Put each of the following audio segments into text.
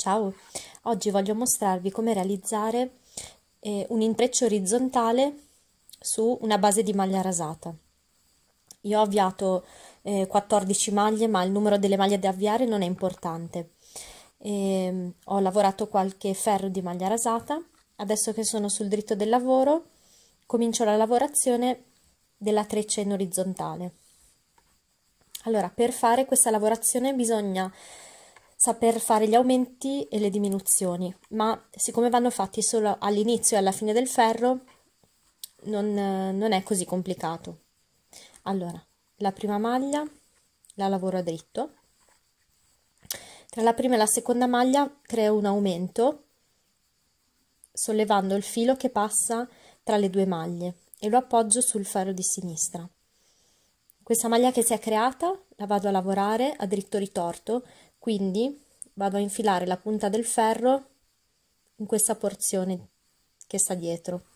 Ciao! Oggi voglio mostrarvi come realizzare eh, un intreccio orizzontale su una base di maglia rasata. Io ho avviato eh, 14 maglie, ma il numero delle maglie da avviare non è importante. E, ehm, ho lavorato qualche ferro di maglia rasata. Adesso che sono sul dritto del lavoro, comincio la lavorazione della treccia in orizzontale. Allora, per fare questa lavorazione bisogna saper fare gli aumenti e le diminuzioni, ma siccome vanno fatti solo all'inizio e alla fine del ferro, non, non è così complicato. Allora, la prima maglia la lavoro a dritto, tra la prima e la seconda maglia creo un aumento sollevando il filo che passa tra le due maglie e lo appoggio sul ferro di sinistra. Questa maglia che si è creata la vado a lavorare a dritto ritorto quindi vado a infilare la punta del ferro in questa porzione che sta dietro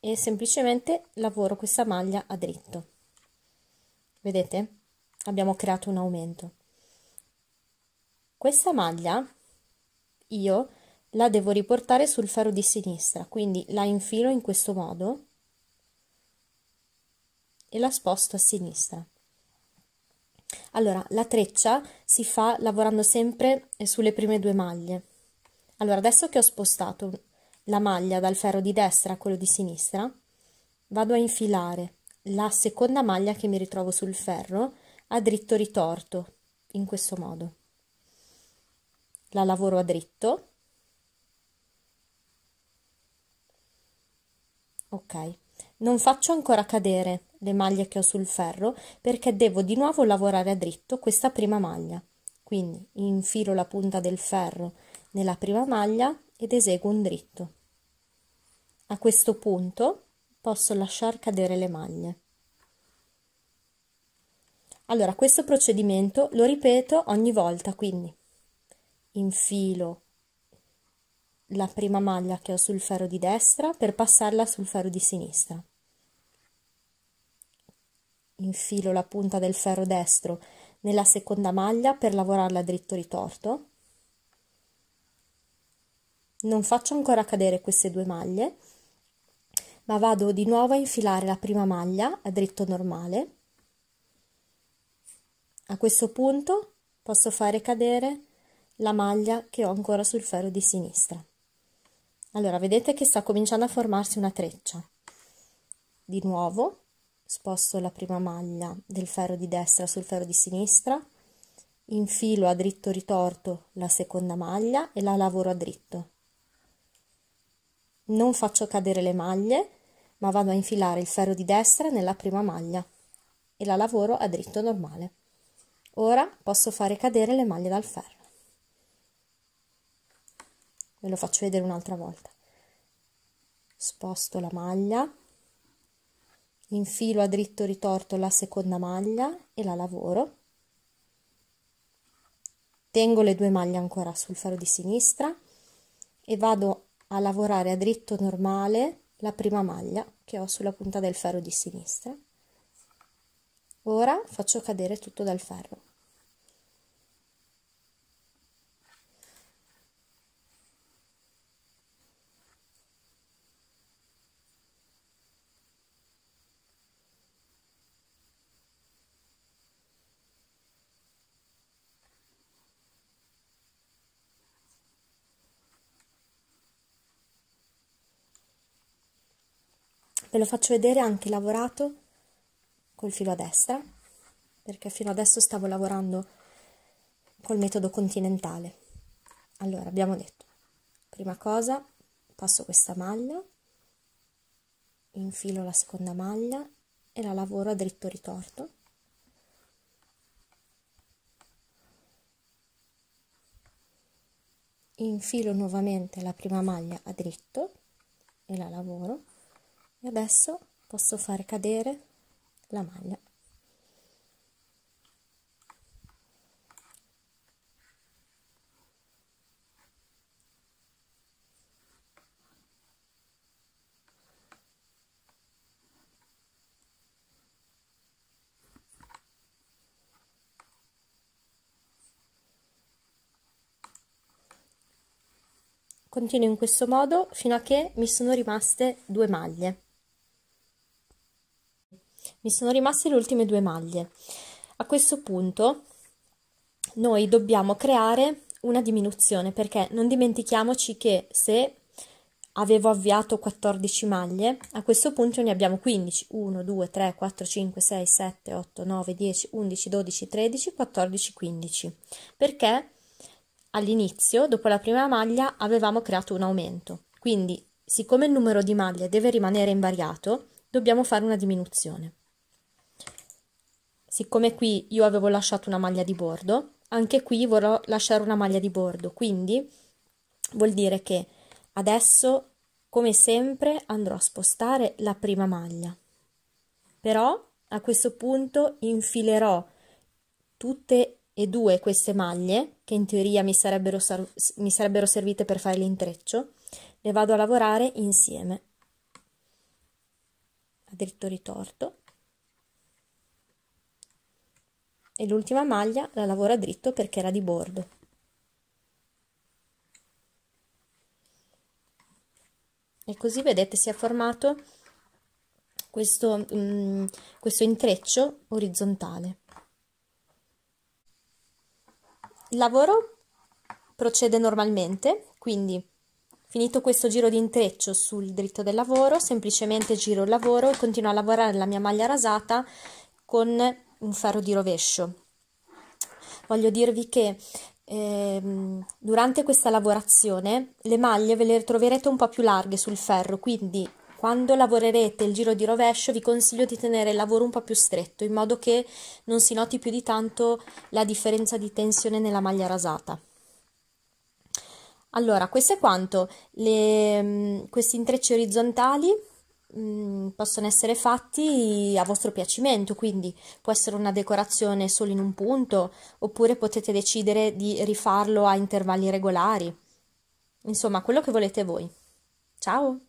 e semplicemente lavoro questa maglia a dritto. Vedete? Abbiamo creato un aumento. Questa maglia io la devo riportare sul ferro di sinistra, quindi la infilo in questo modo e la sposto a sinistra. Allora, la treccia si fa lavorando sempre eh, sulle prime due maglie. Allora, adesso che ho spostato la maglia dal ferro di destra a quello di sinistra, vado a infilare la seconda maglia che mi ritrovo sul ferro a dritto ritorto, in questo modo. La lavoro a dritto. Ok, non faccio ancora cadere le maglie che ho sul ferro perché devo di nuovo lavorare a dritto questa prima maglia. Quindi infilo la punta del ferro nella prima maglia ed eseguo un dritto. A questo punto posso lasciar cadere le maglie. Allora, questo procedimento lo ripeto ogni volta, quindi infilo la prima maglia che ho sul ferro di destra per passarla sul ferro di sinistra infilo la punta del ferro destro nella seconda maglia per lavorarla dritto ritorto non faccio ancora cadere queste due maglie ma vado di nuovo a infilare la prima maglia a dritto normale a questo punto posso fare cadere la maglia che ho ancora sul ferro di sinistra allora vedete che sta cominciando a formarsi una treccia di nuovo sposto la prima maglia del ferro di destra sul ferro di sinistra, infilo a dritto ritorto la seconda maglia e la lavoro a dritto. Non faccio cadere le maglie, ma vado a infilare il ferro di destra nella prima maglia e la lavoro a dritto normale. Ora posso fare cadere le maglie dal ferro. Ve lo faccio vedere un'altra volta. Sposto la maglia infilo a dritto ritorto la seconda maglia e la lavoro tengo le due maglie ancora sul faro di sinistra e vado a lavorare a dritto normale la prima maglia che ho sulla punta del ferro di sinistra ora faccio cadere tutto dal ferro ve lo faccio vedere anche lavorato col filo a destra perché fino adesso stavo lavorando col metodo continentale allora abbiamo detto prima cosa passo questa maglia infilo la seconda maglia e la lavoro a dritto ritorto infilo nuovamente la prima maglia a dritto e la lavoro e adesso posso far cadere la maglia Continuo in questo modo fino a che mi sono rimaste due maglie. Mi sono rimaste le ultime due maglie. A questo punto noi dobbiamo creare una diminuzione perché non dimentichiamoci che se avevo avviato 14 maglie, a questo punto ne abbiamo 15, 1, 2, 3, 4, 5, 6, 7, 8, 9, 10, 11, 12, 13, 14, 15, perché all'inizio, dopo la prima maglia, avevamo creato un aumento, quindi siccome il numero di maglie deve rimanere invariato, dobbiamo fare una diminuzione. Siccome qui io avevo lasciato una maglia di bordo, anche qui vorrò lasciare una maglia di bordo, quindi vuol dire che adesso, come sempre, andrò a spostare la prima maglia. Però a questo punto infilerò tutte e due queste maglie, che in teoria mi sarebbero, mi sarebbero servite per fare l'intreccio, le vado a lavorare insieme a dritto ritorto e l'ultima maglia la lavora dritto perché era di bordo. E così vedete si è formato questo, um, questo intreccio orizzontale. Il lavoro procede normalmente, quindi finito questo giro di intreccio sul dritto del lavoro, semplicemente giro il lavoro e continuo a lavorare la mia maglia rasata con un ferro di rovescio. Voglio dirvi che eh, durante questa lavorazione le maglie ve le troverete un po' più larghe sul ferro, quindi quando lavorerete il giro di rovescio vi consiglio di tenere il lavoro un po' più stretto in modo che non si noti più di tanto la differenza di tensione nella maglia rasata. Allora, questo è quanto. Le, mm, questi intrecci orizzontali Mm, possono essere fatti a vostro piacimento, quindi può essere una decorazione solo in un punto, oppure potete decidere di rifarlo a intervalli regolari. Insomma, quello che volete voi. Ciao!